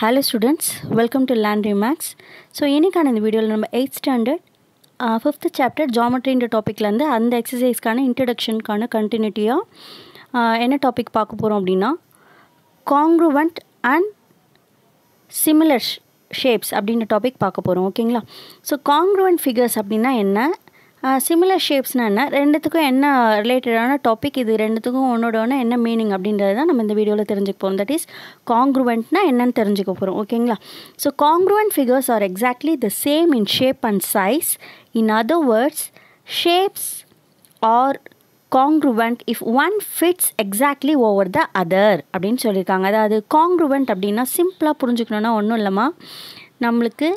hello students welcome to லேண்ட்ரி maths so இன்றைக்கான இந்த வீடியோவில் நம்ம எயிட் ஸ்டாண்டர்ட் ஃபிஃப்த்து சாப்டர் ஜாமெட்ரின்ற டாப்பிக்கில் டாப்பிக்லேருந்து அந்த எக்ஸசைஸ்க்கான இன்ட்ரடக்ஷனுக்கான கண்டினியூட்டியாக என்ன டாபிக் பார்க்க போகிறோம் அப்படின்னா காங்க்ருவண்ட் அண்ட் சிமிலர் ஷேப்ஸ் அப்படின்ற டாபிக் பார்க்க போகிறோம் ஓகேங்களா ஸோ காங்க்ருவண்ட் ஃபிகர்ஸ் அப்படின்னா என்ன சிமிலர் ஷேப்ஸ்னால் என்ன ரெண்டுத்துக்கும் என்ன ரிலேட்டடான டாபிக் இது ரெண்டுத்துக்கும் ஒன்னோட ஒன்று என்ன மீனிங் அப்படின்றது தான் நம்ம இந்த வீடியோவில் தெரிஞ்சுக்க போகிறோம் தட் இஸ் காங்க்ருவெண்ட்னா என்னன்னு தெரிஞ்சுக்க போகிறோம் ஓகேங்களா so congruent figures are exactly the same in shape and size in other words shapes are congruent if one fits exactly over the other அப்படின்னு சொல்லியிருக்காங்க அதாவது காங்க்ருவெண்ட் அப்படின்னா சிம்பிளாக புரிஞ்சுக்கணுன்னா ஒன்றும் இல்லைம்மா நம்மளுக்கு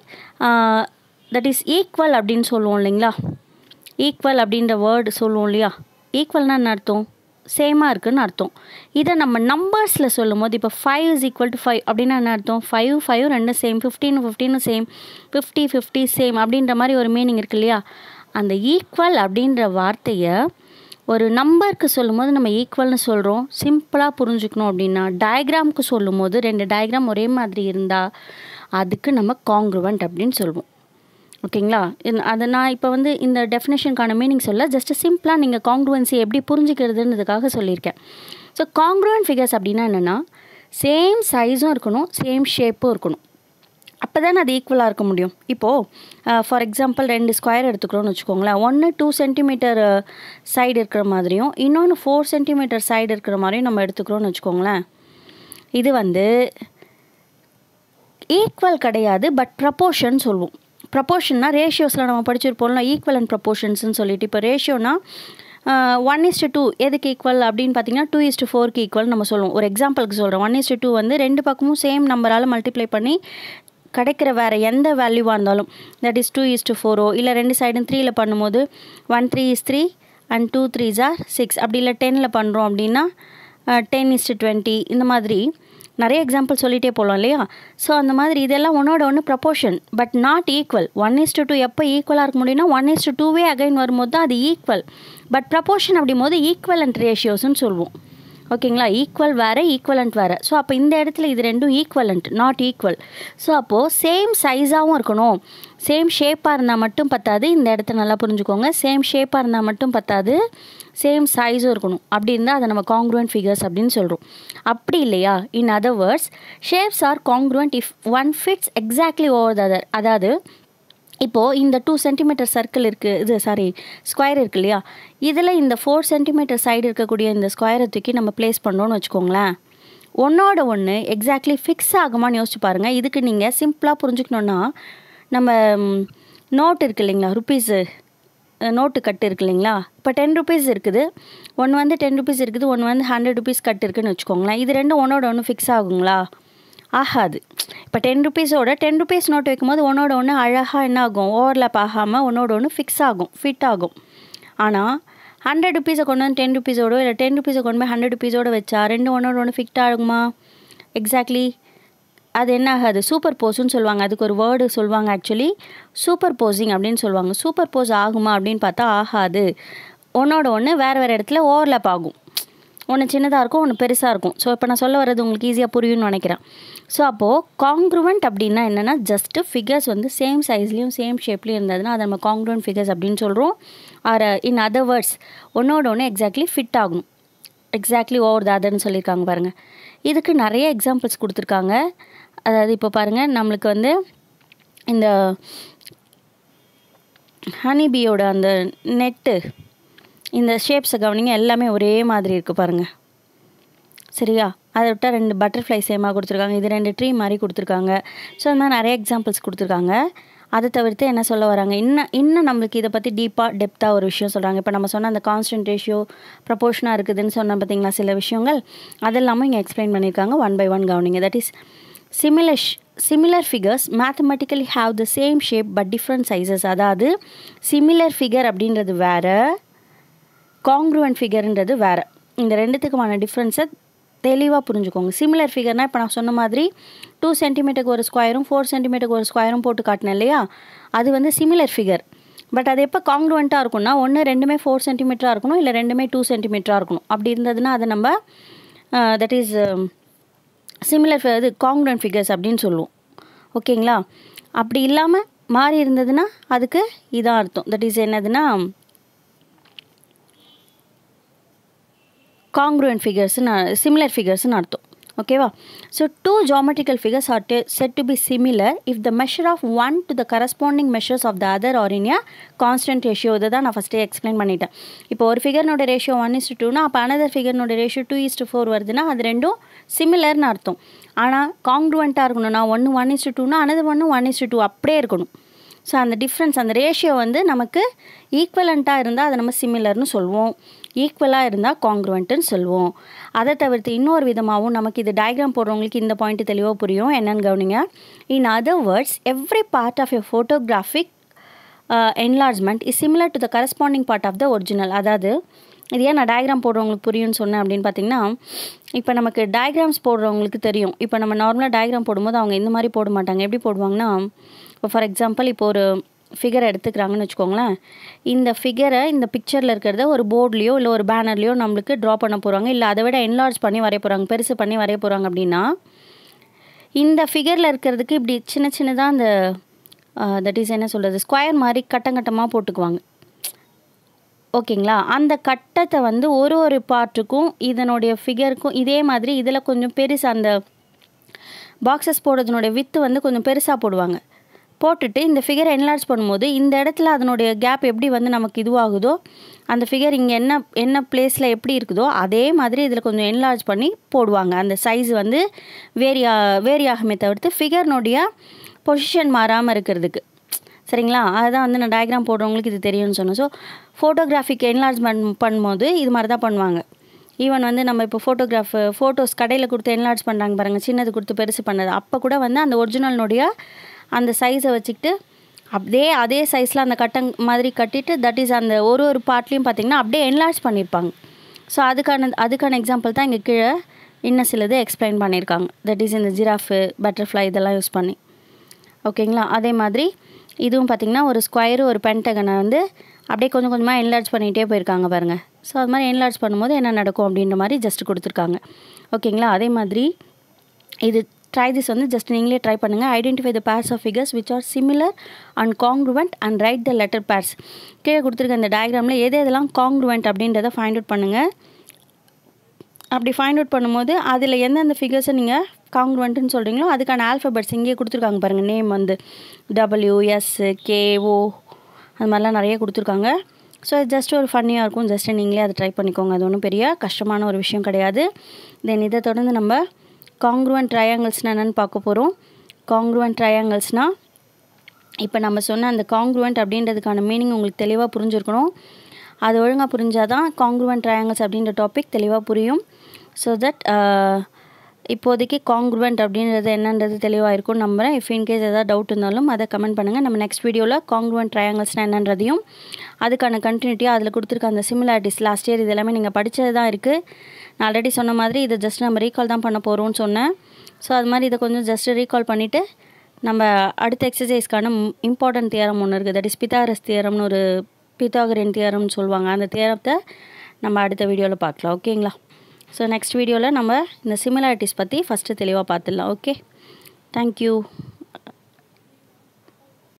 தட் இஸ் ஈக்குவல் அப்படின்னு சொல்லுவோம் இல்லைங்களா ஈக்குவல் அப்படின்ற வேர்டு சொல்லுவோம் இல்லையா ஈக்குவல்னால் என்ன அர்த்தம் சேமாக இருக்குதுன்னு அர்த்தம் இதை நம்ம நம்பர்ஸில் சொல்லும் போது இப்போ five is equal to five அப்படின்னா என்ன அர்த்தம் ஃபைவ் ஃபைவ் ரெண்டும் சேம் ஃபிஃப்டீன் ஃபிஃப்டீனும் சேம் ஃபிஃப்டி ஃபிஃப்டி சேம் அப்படின்ற மாதிரி ஒரு மீனிங் இருக்குது இல்லையா அந்த ஈக்குவல் அப்படின்ற வார்த்தையை ஒரு நம்பருக்கு போது நம்ம ஈக்குவல்னு சொல்கிறோம் சிம்பிளாக புரிஞ்சுக்கணும் அப்படின்னா டயக்ராமுக்கு சொல்லும்போது ரெண்டு டயக்ராம் ஒரே மாதிரி இருந்தால் அதுக்கு நம்ம காங்க்ருவன்ட் அப்படின்னு சொல்லுவோம் ஓகேங்களா அது நான் இப்போ வந்து இந்த டெஃபினேஷனுக்கான மீனிங் சொல்ல ஜஸ்ட் சிம்பிளாக நீங்கள் காங்க்ரூவன்சி எப்படி புரிஞ்சுக்கிறதுன்றதுக்காக சொல்லியிருக்கேன் ஸோ காங்க்ரூவன் ஃபிகர்ஸ் அப்படின்னா என்னென்னா சேம் சைஸும் இருக்கணும் சேம் ஷேப்பும் இருக்கணும் அப்போ தானே அது ஈக்குவலாக இருக்க முடியும் இப்போது ஃபார் எக்ஸாம்பிள் ரெண்டு ஸ்கொயர் எடுத்துக்கிறோன்னு வச்சுக்கோங்களேன் ஒன்று டூ சென்டிமீட்டர் சைடு இருக்கிற மாதிரியும் இன்னொன்று ஃபோர் சென்டிமீட்டர் சைடு இருக்கிற மாதிரியும் நம்ம எடுத்துக்கிறோன்னு வச்சுக்கோங்களேன் இது வந்து ஈக்குவல் கிடையாது பட் ப்ரப்போர்ஷன் சொல்லுவோம் ப்ரப்போர்ஷன்னா ரேஷியோஸில் நம்ம படிச்சிருப்போம்ல ஈக்குவல் அண்ட் ப்ரப்போர்ஷன்ஸ்னு சொல்லிட்டு இப்போ ரேஷியோனா ஒன் இஸ்ட் டூ எதுக்கு ஈக்குவல் அப்படின்னு பார்த்தீங்கன்னா டூ இஸ்ட் ஃபோருக்கு ஈக்குவல் நம்ம சொல்லுவோம் ஒரு எக்ஸாம்பிளுக்கு சொல்கிறோம் ஒன் இஸ்ட் டூ வந்து ரெண்டு பக்கமும் சேம் நம்பரால் மல்டிப்ளை பண்ணி கிடைக்கிற வேறு எந்த வேல்யூவாக இருந்தாலும் தட் இஸ் டூ இஸ்ட் ஃபோரோ இல்லை ரெண்டு சைடும் த்ரீயில் பண்ணும்போது one three is three and two three ஜார் சிக்ஸ் அப்படி இல்லை டெனில் பண்ணுறோம் அப்படின்னா டென் இஸ்ட்டு டுவெண்ட்டி இந்த மாதிரி நிறைய எக்ஸாம்பிள் சொல்லிகிட்டே போகலாம் இல்லையா ஸோ அந்த மாதிரி இதெல்லாம் ஒன்றோட ஒன்று proportion but not equal one is to two எப்போ ஈக்குவலாக இருக்க முடியும்னா ஒன் இஸ் டு டூவே அகைன் வரும்போது தான் அது ஈக்குவல் பட் ப்ரப்போர்ஷன் அப்படிம்போது ஈக்குவல் அண்ட் ரேஷியோஸ்ன்னு சொல்லுவோம் ஓகேங்களா ஈக்குவல் வேறு ஈக்குவலண்ட் வேறு ஸோ அப்போ இந்த இடத்துல இது ரெண்டும் ஈக்குவலண்ட் நாட் ஈக்குவல் ஸோ அப்போது சேம் சைஸாகவும் இருக்கணும் சேம் ஷேப்பாக இருந்தால் மட்டும் பத்தாது இந்த இடத்த நல்லா புரிஞ்சுக்கோங்க சேம் ஷேப்பாக இருந்தால் மட்டும் பத்தாது சேம் சைஸும் இருக்கணும் அப்படி இருந்தால் அதை நம்ம காங்க்ரூவன்ட் ஃபிகர்ஸ் அப்படின்னு சொல்கிறோம் அப்படி இல்லையா in other words shapes are congruent if one fits exactly over the other அதாவது இப்போது இந்த டூ சென்டிமீட்டர் சர்க்கிள் இருக்குது இது சாரி ஸ்கொயர் இருக்கு இல்லையா இதில் இந்த ஃபோர் சென்டிமீட்டர் சைடு இருக்கக்கூடிய இந்த ஸ்கொயரை தூக்கி நம்ம ப்ளேஸ் பண்ணோன்னு வச்சுக்கோங்களேன் ஒன்றோட ஒன்று எக்ஸாக்ட்லி ஃபிக்ஸ் ஆகுமான்னு யோசிச்சு பாருங்கள் இதுக்கு நீங்கள் சிம்பிளாக புரிஞ்சுக்கணுன்னா நம்ம நோட் இருக்கு இல்லைங்களா ருப்பீஸு நோட்டு கட்டு இருக்கு இல்லைங்களா இப்போ டென் ருபீஸ் இருக்குது ஒன்று வந்து டென் ருபீஸ் இருக்குது ஒன்று வந்து ஹண்ட்ரட் ருபீஸ் கட்டு இருக்குதுன்னு வச்சுக்கோங்களேன் இது ரெண்டும் ஒன்றோட ஒன்று ஃபிக்ஸ் ஆகுங்களா ஆகாது இப்போ டென் ருபீஸோட டென் ருபீஸ் நோட்டு வைக்கும்போது ஒன்றோட ஒன்று அழகாக என்ன ஆகும் ஓவர்லாப் ஆகாமல் ஒன்றோட ஒன்று ஃபிக்ஸ் ஆகும் ஃபிட் ஆகும் ஆனால் ஹண்ட்ரட் ருபீஸை கொண்டு வந்து டென் ருபீஸோடோ இல்லை டென் ருபீஸை கொண்டு போய் ஹண்ட்ரட் ருபீஸோடு வச்சா ரெண்டு ஒன்றோட ஒன்று ஃபிக்ட் ஆகுமா எக்ஸாக்ட்லி அது என்ன ஆகாது சூப்பர் போஸ்ன்னு சொல்லுவாங்க அதுக்கு ஒரு வேர்டு சொல்லுவாங்க ஆக்சுவலி சூப்பர் போஸிங் அப்படின்னு சொல்லுவாங்க சூப்பர் போஸ் ஆகுமா அப்படின்னு பார்த்தா ஆகாது ஒன்றோட ஒன்று வேறு வேறு இடத்துல ஓவர்லாப் ஆகும் ஒன்று சின்னதாக இருக்கும் ஒன்று பெருசாக இருக்கும் ஸோ இப்போ நான் சொல்ல வர்றது உங்களுக்கு ஈஸியாக புரியும்னு நினைக்கிறேன் ஸோ அப்போது காங்க்ருவெண்ட் அப்படின்னா என்னென்னா ஜஸ்ட்டு ஃபிகர்ஸ் வந்து சேம் சைஸ்லேயும் சேம் ஷேப்லேயும் இருந்ததுன்னா அதை நம்ம காங்க்ருவெண்ட் ஃபிகர்ஸ் அப்படின்னு சொல்கிறோம் ஆர் இன் அதர் வேர்ட்ஸ் ஒன்றோட ஒன்று எக்ஸாக்ட்லி ஃபிட் ஆகும் எக்ஸாக்ட்லி ஓவர் த அதர்னு சொல்லியிருக்காங்க பாருங்கள் இதுக்கு நிறைய எக்ஸாம்பிள்ஸ் கொடுத்துருக்காங்க அதாவது இப்போ பாருங்கள் நம்மளுக்கு வந்து இந்த ஹனிபியோட அந்த நெட்டு இந்த ஷேப்ஸை கவனிங்க எல்லாமே ஒரே மாதிரி இருக்குது பாருங்கள் சரியா அதை விட்டால் ரெண்டு பட்டர்ஃப்ளை சேமாக கொடுத்துருக்காங்க இது ரெண்டு ட்ரீ மாதிரி கொடுத்துருக்காங்க ஸோ அந்த மாதிரி நிறைய எக்ஸாம்பிள்ஸ் கொடுத்துருக்காங்க அதை தவிர்த்து என்ன சொல்ல வராங்க இன்னும் இன்னும் நம்மளுக்கு இதை பற்றி டீப்பாக டெப்த்தாக ஒரு விஷயம் சொல்கிறாங்க இப்போ நம்ம சொன்ன அந்த கான்ஸ்டன்ட் ரேஷியோ ப்ரப்போர்ஷனாக இருக்குதுன்னு சொன்ன பார்த்திங்களா சில விஷயங்கள் அதெல்லாமும் இங்கே எக்ஸ்பிளைன் பண்ணியிருக்காங்க ஒன் பை ஒன் கவனிங்க that is similar similar figures mathematically have the same shape but different sizes அதாவது சிமிலர் ஃபிகர் அப்படின்றது வேறு காங்க்ரூவன் ஃபிகர்ன்றது வேறு இந்த ரெண்டுத்துக்குமான டிஃப்ரென்ஸை தெளிவாக புரிஞ்சுக்கோங்க சிமிலர் ஃபிகர்னால் இப்போ நான் சொன்ன மாதிரி டூ சென்டிமீட்டருக்கு ஒரு ஸ்கொயரும் ஃபோர் சென்டிமீட்டருக்கு ஒரு ஸ்கொயரும் போட்டு காட்டினேன் இல்லையா அது வந்து சிமிலர் ஃபிகர் பட் அது எப்போ காங்க்ருவெண்ட்டாக இருக்கும்னா ஒன்று ரெண்டுமே ஃபோர் சென்டிமீட்டராக இருக்கணும் இல்லை ரெண்டுமே டூ சென்டிமீட்டராக இருக்கணும் அப்படி இருந்ததுன்னா அதை நம்ம தட் இஸ் சிமிலர் இது காங்க்ரூவன் ஃபிகர்ஸ் அப்படின்னு சொல்லுவோம் ஓகேங்களா அப்படி இல்லாமல் மாறி இருந்ததுன்னா அதுக்கு இதான் அர்த்தம் தட் இஸ் என்னதுன்னா congruent figures சிமிலர் figures அர்த்தம் ஓகேவா so two so figures are figures said to be similar if the measure of one to the the measures of of the other or in a constant இதை தான் நான் ஃபஸ்ட்டே explain பண்ணிட்டேன் இப்போ ஒரு ஃபிகர்னோட ratio one is to டூனா அப்போ another ஃபிகர்னோட ரேஷியோ டூ இஸ்ட் ஃபோர் வருதுன்னா அது ரெண்டும் சிமிலர்னு அர்த்தம் ஆனால் இருக்கணும் நான் ஒன்று ஒன் இஸ்டு டூனா அனதர் ஒன்று ஒன் இஸ்டு டூ அப்படியே இருக்கணும் ஸோ அந்த டிஃப்ரென்ஸ் அந்த ரேஷியோ வந்து நமக்கு ஈக்குவலண்ட்டாக இருந்தால் அதை நம்ம சிமிலர்னு சொல்லுவோம் ஈக்குவலாக இருந்தால் காங்க்ருவெண்ட்டுன்னு சொல்லுவோம் அதை தவிர்த்து இன்னொரு விதமாகவும் நமக்கு இது டயக்ராம் போடுறவங்களுக்கு இந்த பாயிண்ட் தெளிவாக புரியும் என்னென்னு கவனிங்க in other words every part of a photographic enlargement is similar to the corresponding part of the original அதாவது இது ஏன் நான் டயக்ராம் போடுறவங்களுக்கு புரியும்னு சொன்னேன் அப்படின்னு பார்த்தீங்கன்னா இப்போ நமக்கு டயக்ராம்ஸ் போடுறவங்களுக்கு தெரியும் இப்போ நம்ம நார்மலாக டயக்ராம் போடும்போது அவங்க இந்த மாதிரி போட மாட்டாங்க எப்படி போடுவாங்கன்னா இப்போ ஃபார் எக்ஸாம்பிள் இப்போ ஒரு ஃபிகர் எடுத்துக்கிறாங்கன்னு வச்சுக்கோங்களேன் இந்த ஃபிகரை இந்த பிக்சரில் இருக்கிறத ஒரு போர்ட்லேயோ இல்லை ஒரு பேனர்லேயோ நம்மளுக்கு ட்ரா பண்ண போகிறாங்க இல்லை அதை விட என்லார்ஜ் பண்ணி வரைய போகிறாங்க பெருசு பண்ணி வரைய போகிறாங்க அப்படின்னா இந்த ஃபிகரில் இருக்கிறதுக்கு இப்படி சின்ன சின்னதாக அந்த தட் இஸ் என்ன சொல்கிறது ஸ்கொயர் மாதிரி கட்டம் கட்டமாக போட்டுக்குவாங்க ஓகேங்களா அந்த கட்டத்தை வந்து ஒரு ஒரு பார்ட்டுக்கும் இதனுடைய ஃபிகருக்கும் இதே மாதிரி இதில் கொஞ்சம் பெருசு அந்த பாக்ஸஸ் போடுறதுனுடைய வித்து வந்து கொஞ்சம் பெருசாக போடுவாங்க போட்டுட்டு இந்த ஃபிகர் என்லார்ஜ் பண்ணும்போது இந்த இடத்துல அதனுடைய கேப் எப்படி வந்து நமக்கு இதுவாகுதோ அந்த ஃபிகர் இங்கே என்ன என்ன பிளேஸில் எப்படி இருக்குதோ அதே மாதிரி இதில் கொஞ்சம் என்லார்ஜ் பண்ணி போடுவாங்க அந்த சைஸ் வந்து வேரியா வேரியாகமே தவிர்த்து ஃபிகர்னுடைய பொசிஷன் மாறாமல் இருக்கிறதுக்கு சரிங்களா அதுதான் வந்து நான் டயக்ராம் போடுறவங்களுக்கு இது தெரியும்னு சொன்னேன் ஸோ என்லார்ஜ் பண் பண்ணும்போது இது மாதிரி தான் பண்ணுவாங்க ஈவன் வந்து நம்ம இப்போ ஃபோட்டோகிராஃப் ஃபோட்டோஸ் கடையில் கொடுத்து என்லார்ஜ் பண்ணுறாங்க பாருங்கள் சின்னது கொடுத்து பெருசு பண்ணது அப்போ கூட வந்து அந்த ஒரிஜினல்னுடைய அந்த சைஸை வச்சுக்கிட்டு அப்படியே அதே சைஸில் அந்த கட்டங் மாதிரி கட்டிட்டு தட் இஸ் அந்த ஒரு ஒரு பார்ட்லேயும் பார்த்திங்கன்னா அப்படியே என்லார்ஜ் பண்ணியிருப்பாங்க ஸோ அதுக்கான அதுக்கான எக்ஸாம்பிள் தான் இங்கே கீழே இன்னும் சிலது எக்ஸ்பிளைன் பண்ணியிருக்காங்க தட் இஸ் இந்த ஜிராஃபு பட்டர்ஃப்ளை இதெல்லாம் யூஸ் பண்ணி ஓகேங்களா அதே மாதிரி இதுவும் பார்த்திங்கன்னா ஒரு ஸ்கொயரு ஒரு பென்டகனை வந்து அப்படியே கொஞ்சம் கொஞ்சமாக என்லார்ஜ் பண்ணிகிட்டே போயிருக்காங்க பாருங்கள் ஸோ அது மாதிரி என்லார்ஜ் பண்ணும்போது என்ன நடக்கும் அப்படின்ற மாதிரி ஜஸ்ட் கொடுத்துருக்காங்க ஓகேங்களா அதே மாதிரி இது ட்ரை திஸ் வந்து ஜஸ்ட் நீங்களே ட்ரை பண்ணுங்கள் identify the pairs of figures which are similar and congruent and write the letter pairs கீழே கொடுத்துருக்க இந்த டயக்ராமில் எது எதெல்லாம் காங்க்ருவெண்ட் அப்படின்றத ஃபைண்ட் அவுட் பண்ணுங்கள் அப்படி ஃபைண்ட் அவுட் பண்ணும்போது அதில் எந்தெந்த ஃபிகர்ஸை நீங்கள் காங்க்ருவெண்ட்டுன்னு சொல்கிறீங்களோ அதுக்கான ஆல்ஃபபெட்ஸ் இங்கேயே கொடுத்துருக்காங்க பாருங்கள் நேம் வந்து டபிள்யூ எஸ் கேஓ அது மாதிரிலாம் நிறைய கொடுத்துருக்காங்க ஸோ அது ஜஸ்ட் ஒரு ஃபன்னியாக இருக்கும் ஜஸ்ட்டு நீங்களே அதை ட்ரை பண்ணிக்கோங்க அது ஒன்றும் பெரிய கஷ்டமான ஒரு விஷயம் கிடையாது தென் இதை தொடர்ந்து நம்ம காங்க்ருவன் ட்ரையாங்கிள்ஸ்னால் என்னென்னு பார்க்க போகிறோம் காங்க்ருவன் ட்ரையாங்கிள்ஸ்னால் இப்போ நம்ம சொன்ன அந்த காங்க்ருவன்ட் அப்படின்றதுக்கான மீனிங் உங்களுக்கு தெளிவாக புரிஞ்சுருக்கணும் அது ஒழுங்காக புரிஞ்சாதான் காங்க்ருவன் ட்ரையாங்கிள்ஸ் அப்படின்ற டாபிக் தெளிவாக புரியும் ஸோ தட் இப்போதைக்கு காங்க்ருவெண்ட் அப்படின்றது என்னன்றது தெளிவாக இருக்கும் நம்புகிறேன் இஃப் இன்கேஸ் ஏதாவது டவுட் இருந்தாலும் அதை கமெண்ட் பண்ணுங்கள் நம்ம நெக்ஸ்ட் வீடியோவில் காங்க்ருவெண்ட் ட்ரையாங்கல்ஸ்னால் என்னன்றதையும் அதுக்கான கண்டினியூட்டி அதில் கொடுத்துருக்க அந்த சிமிலாரிட்டிஸ் லாஸ்ட் இயர் இது எல்லாமே நீங்கள் படித்தது தான் இருக்குது நான் ஆல்ரெடி சொன்ன மாதிரி இதை ஜஸ்ட் நம்ம ரீகால் தான் பண்ண போகிறோம்னு சொன்னேன் ஸோ அது மாதிரி இதை கொஞ்சம் ஜஸ்ட் ரீகால் பண்ணிவிட்டு நம்ம அடுத்த எக்ஸசைஸ்க்கான இம்பார்ட்டன்ட் தியரம் ஒன்று இருக்குது தட் இஸ் பித்தாரஸ் தியரம்னு ஒரு பிதாகரின் தியரம்னு சொல்லுவாங்க அந்த தியரத்தை நம்ம அடுத்த வீடியோவில் பார்க்கலாம் ஓகேங்களா ஸோ நெக்ஸ்ட் வீடியோவில் நம்ம இந்த சிமிலாரிட்டிஸ் பற்றி ஃபஸ்ட்டு தெளிவாக பார்த்துடலாம் ஓகே தேங்க்யூ